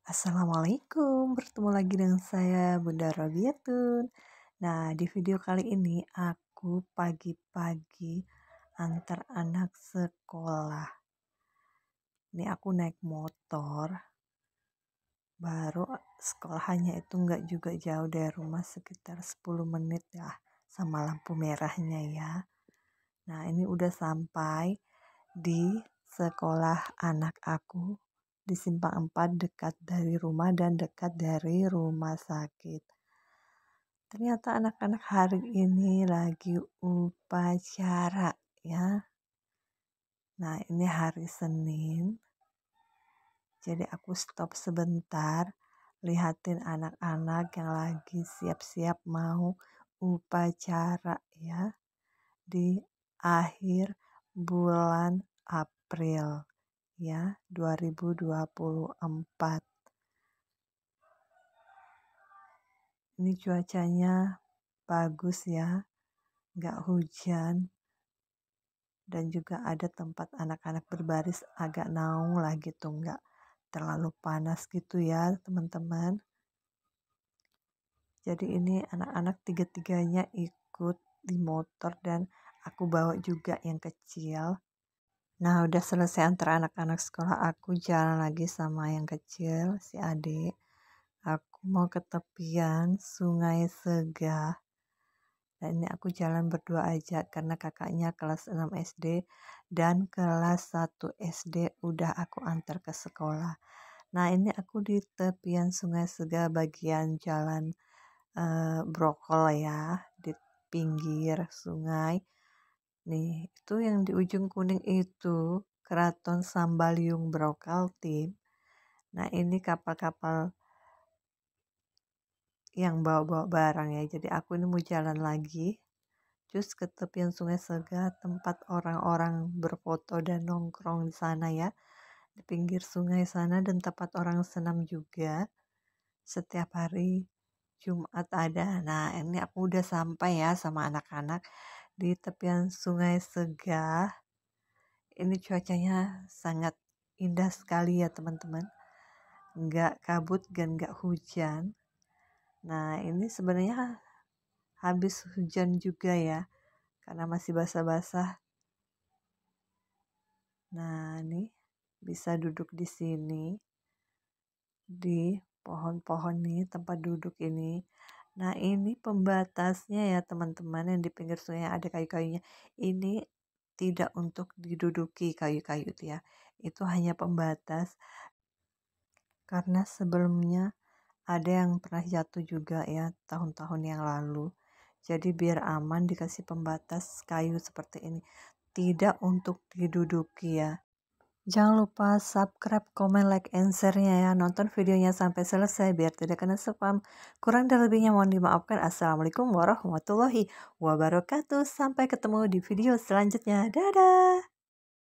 Assalamualaikum, bertemu lagi dengan saya Bunda Robiatun. Nah, di video kali ini aku pagi-pagi antar anak sekolah. Ini aku naik motor, baru sekolahnya itu nggak juga jauh dari rumah sekitar 10 menit ya, sama lampu merahnya ya. Nah, ini udah sampai di sekolah anak aku di simpang 4 dekat dari rumah dan dekat dari rumah sakit. Ternyata anak-anak hari ini lagi upacara ya. Nah, ini hari Senin. Jadi aku stop sebentar lihatin anak-anak yang lagi siap-siap mau upacara ya di akhir bulan April ya 2024 ini cuacanya bagus ya nggak hujan dan juga ada tempat anak-anak berbaris agak naung lah gitu nggak terlalu panas gitu ya teman-teman jadi ini anak-anak tiga-tiganya ikut di motor dan aku bawa juga yang kecil Nah, udah selesai antar anak-anak sekolah, aku jalan lagi sama yang kecil, si adik. Aku mau ke tepian sungai sega. Dan ini aku jalan berdua aja karena kakaknya kelas 6 SD dan kelas 1 SD udah aku antar ke sekolah. Nah, ini aku di tepian sungai sega bagian jalan uh, Brokol ya, di pinggir sungai Nih, itu yang di ujung kuning itu Keraton Sambaliung tim. Nah, ini kapal-kapal yang bawa-bawa barang ya. Jadi aku ini mau jalan lagi. cus ke tepian Sungai Sega, tempat orang-orang berfoto dan nongkrong di sana ya. Di pinggir sungai sana dan tempat orang senam juga. Setiap hari Jumat ada. Nah, ini aku udah sampai ya sama anak-anak di tepian sungai Segah. Ini cuacanya sangat indah sekali ya teman-teman. Nggak kabut dan nggak hujan. Nah ini sebenarnya habis hujan juga ya. Karena masih basah-basah. Nah ini bisa duduk di sini. Di pohon-pohon nih tempat duduk ini Nah ini pembatasnya ya teman-teman yang di pinggir sungai ada kayu-kayunya. Ini tidak untuk diduduki kayu-kayu itu ya. Itu hanya pembatas. Karena sebelumnya ada yang pernah jatuh juga ya tahun-tahun yang lalu. Jadi biar aman dikasih pembatas kayu seperti ini. Tidak untuk diduduki ya. Jangan lupa subscribe, comment, like, and share-nya ya. Nonton videonya sampai selesai biar tidak kena spam. Kurang dan lebihnya mohon dimaafkan. Assalamualaikum warahmatullahi wabarakatuh. Sampai ketemu di video selanjutnya. Dadah!